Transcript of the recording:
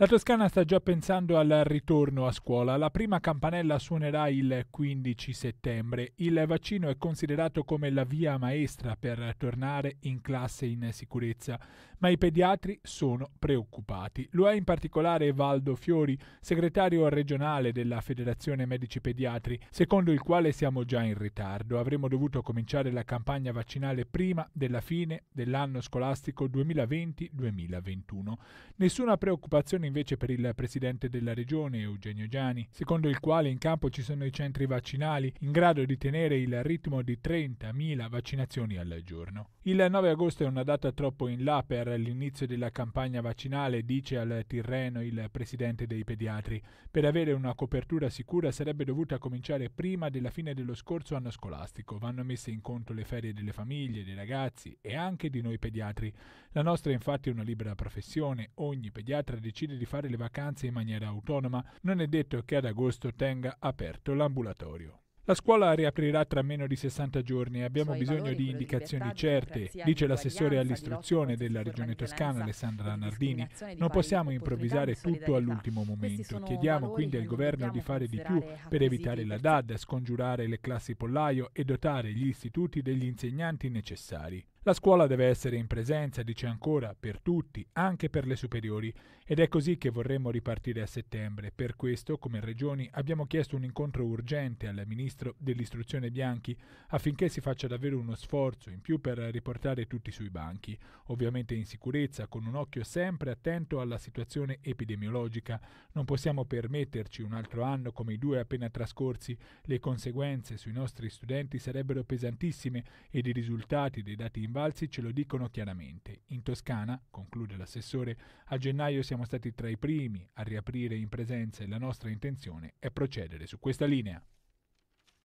La Toscana sta già pensando al ritorno a scuola. La prima campanella suonerà il 15 settembre. Il vaccino è considerato come la via maestra per tornare in classe in sicurezza, ma i pediatri sono preoccupati. Lo è in particolare Valdo Fiori, segretario regionale della Federazione Medici Pediatri, secondo il quale siamo già in ritardo. Avremmo dovuto cominciare la campagna vaccinale prima della fine dell'anno scolastico 2020-2021. Nessuna preoccupazione invece per il presidente della regione Eugenio Giani, secondo il quale in campo ci sono i centri vaccinali in grado di tenere il ritmo di 30.000 vaccinazioni al giorno. Il 9 agosto è una data troppo in là per l'inizio della campagna vaccinale, dice al Tirreno il presidente dei pediatri. Per avere una copertura sicura sarebbe dovuta cominciare prima della fine dello scorso anno scolastico. Vanno messe in conto le ferie delle famiglie, dei ragazzi e anche di noi pediatri. La nostra è infatti una libera professione, ogni pediatra decide di fare le vacanze in maniera autonoma, non è detto che ad agosto tenga aperto l'ambulatorio. La scuola riaprirà tra meno di 60 giorni e abbiamo bisogno di indicazioni certe, dice l'assessore all'istruzione della Regione Toscana Alessandra Nardini. Non possiamo improvvisare tutto all'ultimo momento. Chiediamo quindi al governo di fare di più per evitare la DAD, scongiurare le classi pollaio e dotare gli istituti degli insegnanti necessari. La scuola deve essere in presenza, dice ancora, per tutti, anche per le superiori, ed è così che vorremmo ripartire a settembre. Per questo, come regioni, abbiamo chiesto un incontro urgente al ministro dell'istruzione Bianchi affinché si faccia davvero uno sforzo in più per riportare tutti sui banchi, ovviamente in sicurezza, con un occhio sempre attento alla situazione epidemiologica. Non possiamo permetterci un altro anno come i due appena trascorsi, le conseguenze sui nostri studenti sarebbero pesantissime ed i risultati dei dati rimbalzi ce lo dicono chiaramente. In Toscana, conclude l'assessore, a gennaio siamo stati tra i primi a riaprire in presenza e la nostra intenzione è procedere su questa linea.